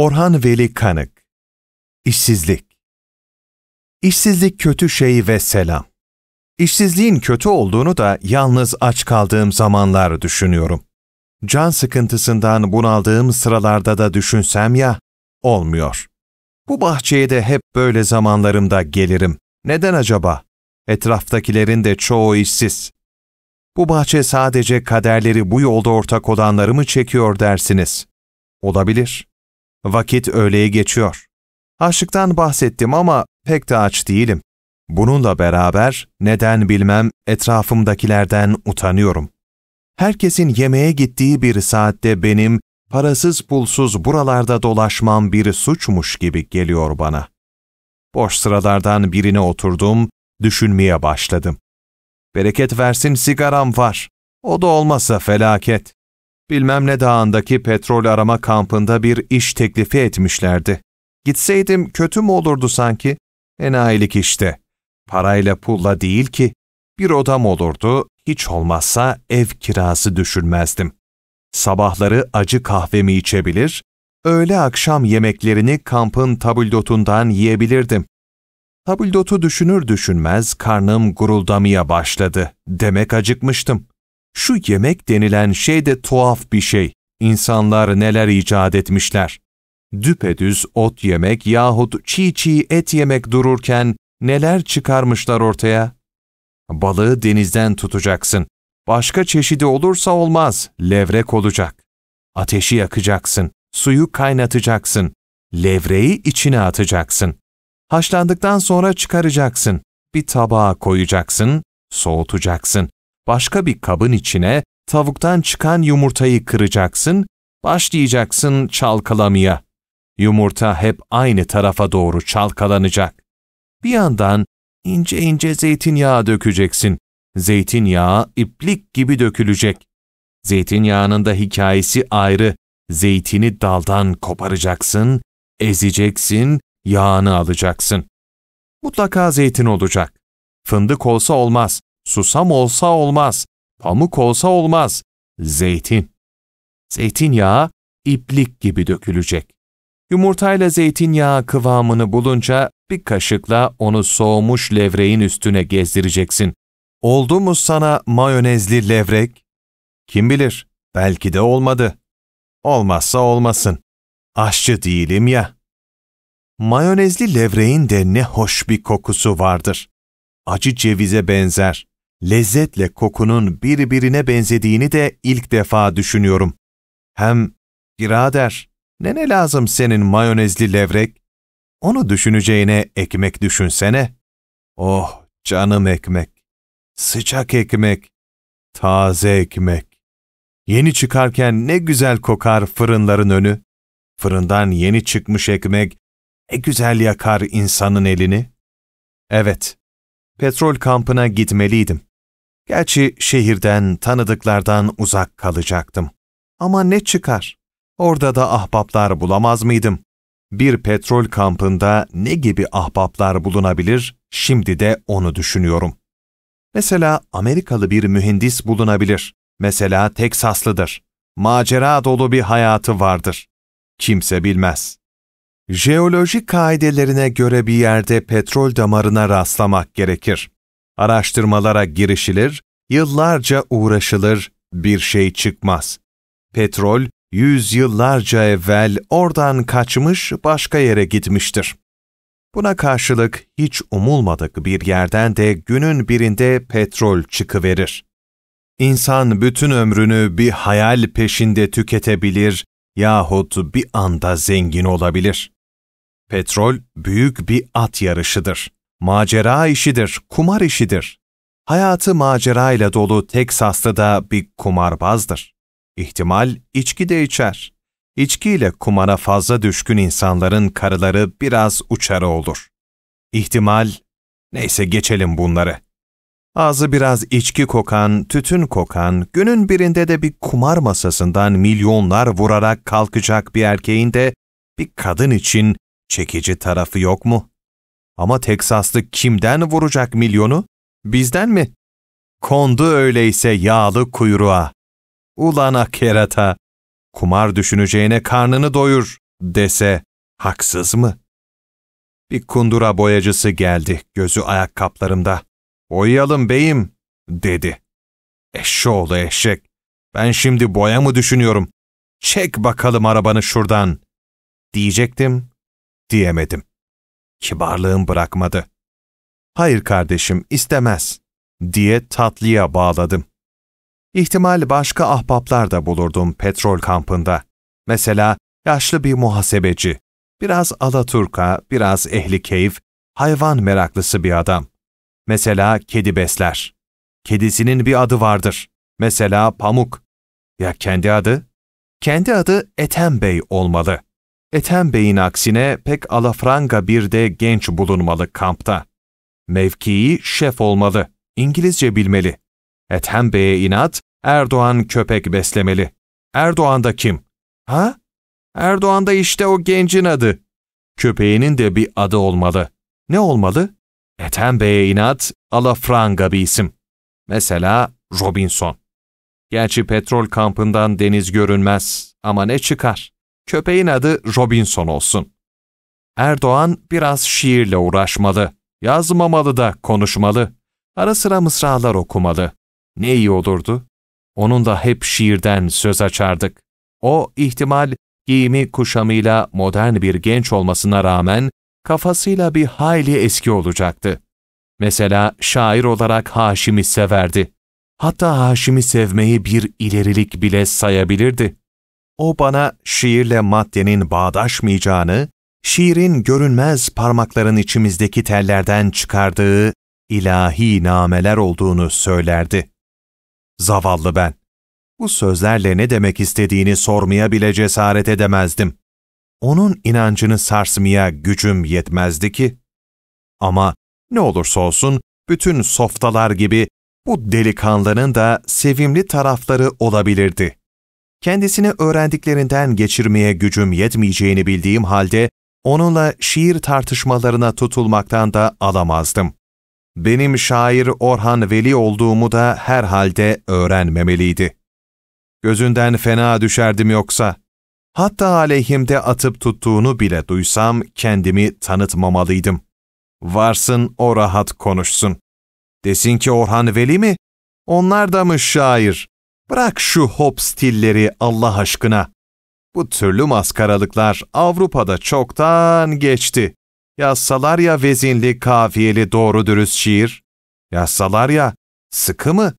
Orhan Veli Kanık İşsizlik İşsizlik kötü şey ve selam. İşsizliğin kötü olduğunu da yalnız aç kaldığım zamanlar düşünüyorum. Can sıkıntısından bunaldığım sıralarda da düşünsem ya, olmuyor. Bu bahçeye de hep böyle zamanlarımda gelirim. Neden acaba? Etraftakilerin de çoğu işsiz. Bu bahçe sadece kaderleri bu yolda ortak olanları mı çekiyor dersiniz? Olabilir. Vakit öğleye geçiyor. Açlıktan bahsettim ama pek de aç değilim. Bununla beraber neden bilmem etrafımdakilerden utanıyorum. Herkesin yemeğe gittiği bir saatte benim parasız pulsuz buralarda dolaşmam bir suçmuş gibi geliyor bana. Boş sıralardan birine oturdum, düşünmeye başladım. Bereket versin sigaram var. O da olmasa felaket bilmem ne dağındaki petrol arama kampında bir iş teklifi etmişlerdi. Gitseydim kötü mü olurdu sanki? Enayilik işte. Parayla pulla değil ki. Bir odam olurdu, hiç olmazsa ev kirası düşünmezdim. Sabahları acı kahvemi içebilir, öğle akşam yemeklerini kampın tabuldotundan yiyebilirdim. Tabuldotu düşünür düşünmez karnım guruldamaya başladı. Demek acıkmıştım. Şu yemek denilen şey de tuhaf bir şey. İnsanlar neler icat etmişler. Düpedüz ot yemek yahut çiğ çiğ et yemek dururken neler çıkarmışlar ortaya? Balığı denizden tutacaksın. Başka çeşidi olursa olmaz, levrek olacak. Ateşi yakacaksın, suyu kaynatacaksın. Levreyi içine atacaksın. Haşlandıktan sonra çıkaracaksın. Bir tabağa koyacaksın, soğutacaksın başka bir kabın içine tavuktan çıkan yumurtayı kıracaksın, başlayacaksın çalkalamaya. Yumurta hep aynı tarafa doğru çalkalanacak. Bir yandan ince ince zeytinyağı dökeceksin. Zeytinyağı iplik gibi dökülecek. Zeytinyağının da hikayesi ayrı. Zeytini daldan koparacaksın, ezeceksin, yağını alacaksın. Mutlaka zeytin olacak. Fındık olsa olmaz susam olsa olmaz, pamuk olsa olmaz, zeytin. Zeytinyağı iplik gibi dökülecek. Yumurtayla zeytinyağı kıvamını bulunca bir kaşıkla onu soğumuş levreğin üstüne gezdireceksin. Oldu mu sana mayonezli levrek? Kim bilir, belki de olmadı. Olmazsa olmasın. Aşçı değilim ya. Mayonezli levreğin de ne hoş bir kokusu vardır. Acı cevize benzer lezzetle kokunun birbirine benzediğini de ilk defa düşünüyorum. Hem birader ne ne lazım senin mayonezli levrek? Onu düşüneceğine ekmek düşünsene. Oh canım ekmek, sıcak ekmek, taze ekmek. Yeni çıkarken ne güzel kokar fırınların önü. Fırından yeni çıkmış ekmek ne güzel yakar insanın elini. Evet, petrol kampına gitmeliydim. Gerçi şehirden, tanıdıklardan uzak kalacaktım. Ama ne çıkar? Orada da ahbaplar bulamaz mıydım? Bir petrol kampında ne gibi ahbaplar bulunabilir, şimdi de onu düşünüyorum. Mesela Amerikalı bir mühendis bulunabilir. Mesela Teksaslıdır. Macera dolu bir hayatı vardır. Kimse bilmez. Jeolojik kaidelerine göre bir yerde petrol damarına rastlamak gerekir araştırmalara girişilir, yıllarca uğraşılır, bir şey çıkmaz. Petrol, yüz yıllarca evvel oradan kaçmış başka yere gitmiştir. Buna karşılık hiç umulmadık bir yerden de günün birinde petrol çıkıverir. İnsan bütün ömrünü bir hayal peşinde tüketebilir yahut bir anda zengin olabilir. Petrol büyük bir at yarışıdır. Macera işidir, kumar işidir. Hayatı macera ile dolu Teksaslı da bir kumarbazdır. İhtimal içki de içer. İçkiyle kumara fazla düşkün insanların karıları biraz uçarı olur. İhtimal, neyse geçelim bunları. Ağzı biraz içki kokan, tütün kokan, günün birinde de bir kumar masasından milyonlar vurarak kalkacak bir erkeğin de bir kadın için çekici tarafı yok mu? Ama Teksaslı kimden vuracak milyonu? Bizden mi? Kondu öyleyse yağlı kuyruğa. Ulana kerata, kumar düşüneceğine karnını doyur dese haksız mı? Bir kundura boyacısı geldi, gözü ayakkabılarımda. Boyayalım beyim, dedi. Eşşoğlu eşek, ben şimdi boya mı düşünüyorum? Çek bakalım arabanı şuradan, diyecektim, diyemedim. Kibarlığım bırakmadı. Hayır kardeşim istemez diye tatlıya bağladım. İhtimal başka ahbaplar da bulurdum petrol kampında. Mesela yaşlı bir muhasebeci, biraz Alaturka, biraz ehli keyif, hayvan meraklısı bir adam. Mesela kedi besler. Kedisinin bir adı vardır. Mesela Pamuk. Ya kendi adı? Kendi adı Ethem Bey olmalı. Ethem Bey'in aksine pek alafranga bir de genç bulunmalı kampta. Mevkii şef olmalı, İngilizce bilmeli. Ethem Bey'e inat, Erdoğan köpek beslemeli. Erdoğan da kim? Ha? Erdoğan da işte o gencin adı. Köpeğinin de bir adı olmalı. Ne olmalı? Ethem Bey'e inat, alafranga bir isim. Mesela Robinson. Gerçi petrol kampından deniz görünmez ama ne çıkar? köpeğin adı Robinson olsun. Erdoğan biraz şiirle uğraşmalı, yazmamalı da konuşmalı, ara sıra mısralar okumalı. Ne iyi olurdu. Onun da hep şiirden söz açardık. O ihtimal giyimi kuşamıyla modern bir genç olmasına rağmen kafasıyla bir hayli eski olacaktı. Mesela şair olarak Haşim'i severdi. Hatta Haşim'i sevmeyi bir ilerilik bile sayabilirdi o bana şiirle maddenin bağdaşmayacağını, şiirin görünmez parmakların içimizdeki tellerden çıkardığı ilahi nameler olduğunu söylerdi. Zavallı ben. Bu sözlerle ne demek istediğini sormaya bile cesaret edemezdim. Onun inancını sarsmaya gücüm yetmezdi ki. Ama ne olursa olsun bütün softalar gibi bu delikanlının da sevimli tarafları olabilirdi. Kendisini öğrendiklerinden geçirmeye gücüm yetmeyeceğini bildiğim halde onunla şiir tartışmalarına tutulmaktan da alamazdım. Benim şair Orhan Veli olduğumu da herhalde öğrenmemeliydi. Gözünden fena düşerdim yoksa. Hatta aleyhimde atıp tuttuğunu bile duysam kendimi tanıtmamalıydım. Varsın o rahat konuşsun. Desin ki Orhan Veli mi? Onlar da mı şair? Bırak şu hop stilleri Allah aşkına. Bu türlü maskaralıklar Avrupa'da çoktan geçti. Yazsalar ya vezinli kafiyeli doğru dürüst şiir. Yazsalar ya sıkı mı?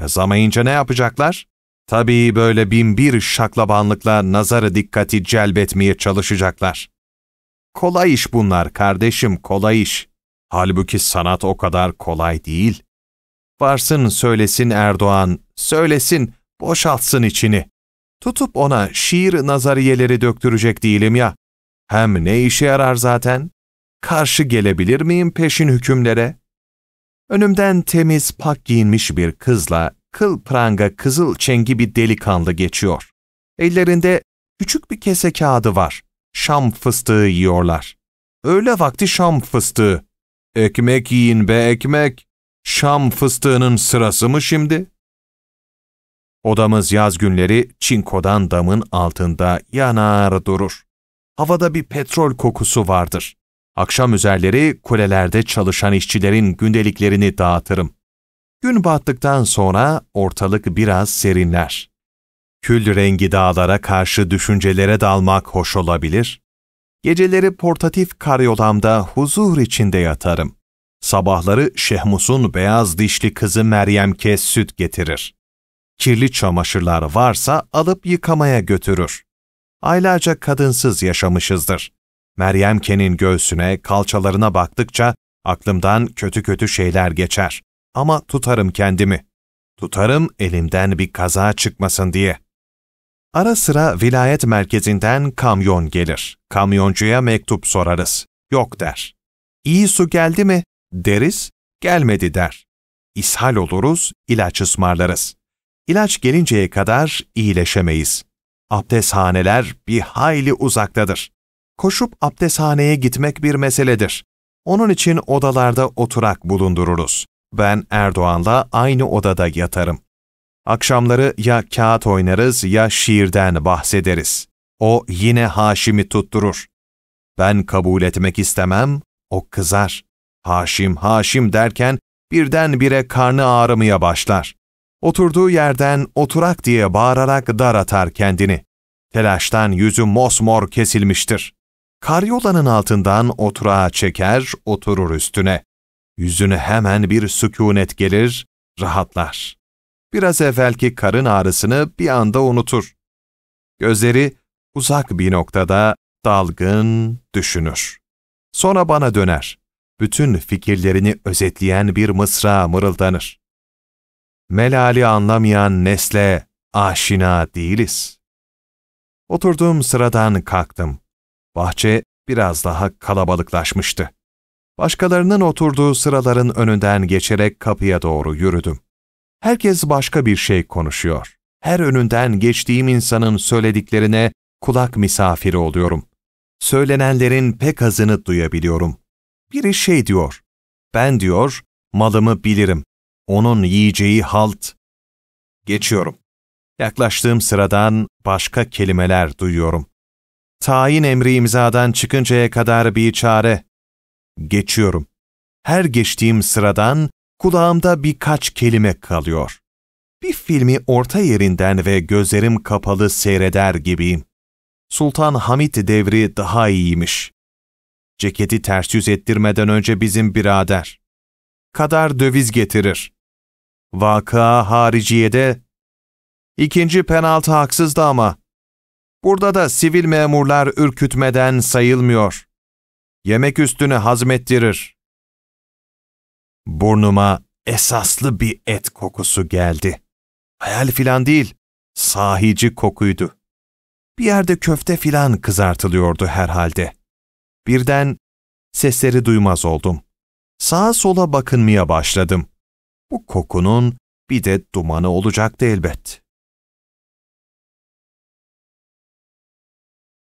Yazamayınca ne yapacaklar? Tabii böyle binbir şaklabanlıkla nazarı dikkati celbetmeye çalışacaklar. Kolay iş bunlar kardeşim, kolay iş. Halbuki sanat o kadar kolay değil. Varsın söylesin Erdoğan, söylesin boşaltsın içini. Tutup ona şiir nazariyeleri döktürecek değilim ya. Hem ne işe yarar zaten? Karşı gelebilir miyim peşin hükümlere? Önümden temiz pak giyinmiş bir kızla kıl pranga kızıl çengi bir delikanlı geçiyor. Ellerinde küçük bir kese kağıdı var. Şam fıstığı yiyorlar. Öğle vakti şam fıstığı. Ekmek yiyin be ekmek. Şam fıstığının sırası mı şimdi? Odamız yaz günleri çinkodan damın altında yanar durur. Havada bir petrol kokusu vardır. Akşam üzerleri kulelerde çalışan işçilerin gündeliklerini dağıtırım. Gün battıktan sonra ortalık biraz serinler. Kül rengi dağlara karşı düşüncelere dalmak hoş olabilir. Geceleri portatif karyolamda huzur içinde yatarım. Sabahları Şehmus'un beyaz dişli kızı Meryem Kes süt getirir. Kirli çamaşırlar varsa alıp yıkamaya götürür. Aylarca kadınsız yaşamışızdır. Meryem Ken'in göğsüne, kalçalarına baktıkça aklımdan kötü kötü şeyler geçer. Ama tutarım kendimi. Tutarım elimden bir kaza çıkmasın diye. Ara sıra vilayet merkezinden kamyon gelir. Kamyoncuya mektup sorarız. Yok der. İyi su geldi mi? Deriz, gelmedi der. İshal oluruz, ilaç ısmarlarız. İlaç gelinceye kadar iyileşemeyiz. Abdesthaneler bir hayli uzaktadır. Koşup abdesthaneye gitmek bir meseledir. Onun için odalarda oturak bulundururuz. Ben Erdoğan'la aynı odada yatarım. Akşamları ya kağıt oynarız ya şiirden bahsederiz. O yine Haşim'i tutturur. Ben kabul etmek istemem, o kızar. Haşim, Haşim derken birdenbire karnı ağrımaya başlar. Oturduğu yerden oturak diye bağırarak dar atar kendini. Telaştan yüzü mosmor kesilmiştir. Karyolanın altından oturağa çeker, oturur üstüne. Yüzüne hemen bir sükunet gelir, rahatlar. Biraz evvelki karın ağrısını bir anda unutur. Gözleri uzak bir noktada dalgın düşünür. Sonra bana döner. Bütün fikirlerini özetleyen bir mısra mırıldanır melali anlamayan nesle aşina değiliz. Oturduğum sıradan kalktım. Bahçe biraz daha kalabalıklaşmıştı. Başkalarının oturduğu sıraların önünden geçerek kapıya doğru yürüdüm. Herkes başka bir şey konuşuyor. Her önünden geçtiğim insanın söylediklerine kulak misafiri oluyorum. Söylenenlerin pek azını duyabiliyorum. Biri şey diyor. Ben diyor, malımı bilirim onun yiyeceği halt. Geçiyorum. Yaklaştığım sıradan başka kelimeler duyuyorum. Tayin emri imzadan çıkıncaya kadar bir çare. Geçiyorum. Her geçtiğim sıradan kulağımda birkaç kelime kalıyor. Bir filmi orta yerinden ve gözlerim kapalı seyreder gibiyim. Sultan Hamit devri daha iyiymiş. Ceketi ters yüz ettirmeden önce bizim birader. Kadar döviz getirir. Vaka hariciyede ikinci penaltı haksızdı ama burada da sivil memurlar ürkütmeden sayılmıyor. Yemek üstünü hazmettirir. Burnuma esaslı bir et kokusu geldi. Hayal filan değil, sahici kokuydu. Bir yerde köfte filan kızartılıyordu herhalde. Birden sesleri duymaz oldum. Sağa sola bakınmaya başladım. Bu kokunun bir de dumanı olacaktı elbet.